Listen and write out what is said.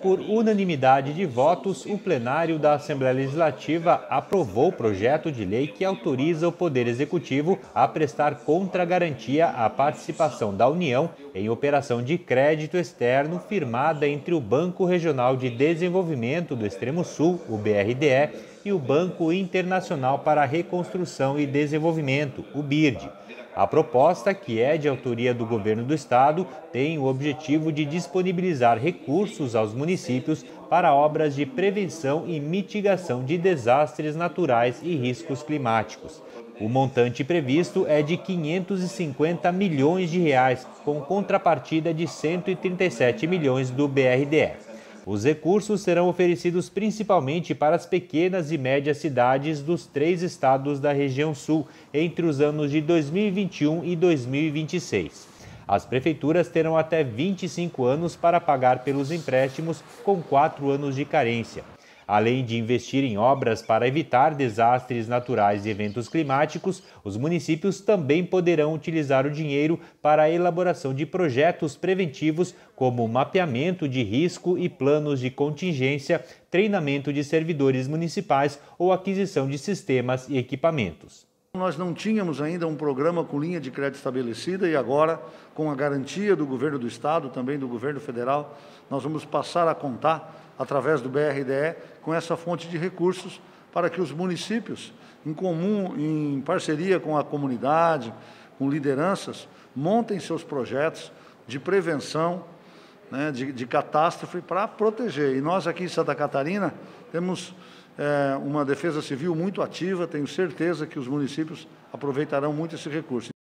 Por unanimidade de votos, o plenário da Assembleia Legislativa aprovou o projeto de lei que autoriza o Poder Executivo a prestar contra-garantia à participação da União em operação de crédito externo firmada entre o Banco Regional de Desenvolvimento do Extremo Sul, o BRDE, e o Banco Internacional para a Reconstrução e Desenvolvimento, o BIRD. A proposta, que é de autoria do governo do estado, tem o objetivo de disponibilizar recursos aos municípios para obras de prevenção e mitigação de desastres naturais e riscos climáticos. O montante previsto é de 550 milhões de reais, com contrapartida de 137 milhões do BRDF. Os recursos serão oferecidos principalmente para as pequenas e médias cidades dos três estados da região sul entre os anos de 2021 e 2026. As prefeituras terão até 25 anos para pagar pelos empréstimos com 4 anos de carência. Além de investir em obras para evitar desastres naturais e eventos climáticos, os municípios também poderão utilizar o dinheiro para a elaboração de projetos preventivos, como mapeamento de risco e planos de contingência, treinamento de servidores municipais ou aquisição de sistemas e equipamentos. Nós não tínhamos ainda um programa com linha de crédito estabelecida e agora, com a garantia do governo do Estado, também do governo federal, nós vamos passar a contar através do BRDE, com essa fonte de recursos para que os municípios, em comum, em parceria com a comunidade, com lideranças, montem seus projetos de prevenção, né, de, de, catástrofe para proteger. E nós aqui em Santa Catarina temos é, uma defesa civil muito ativa, tenho certeza que os municípios aproveitarão muito esse recurso.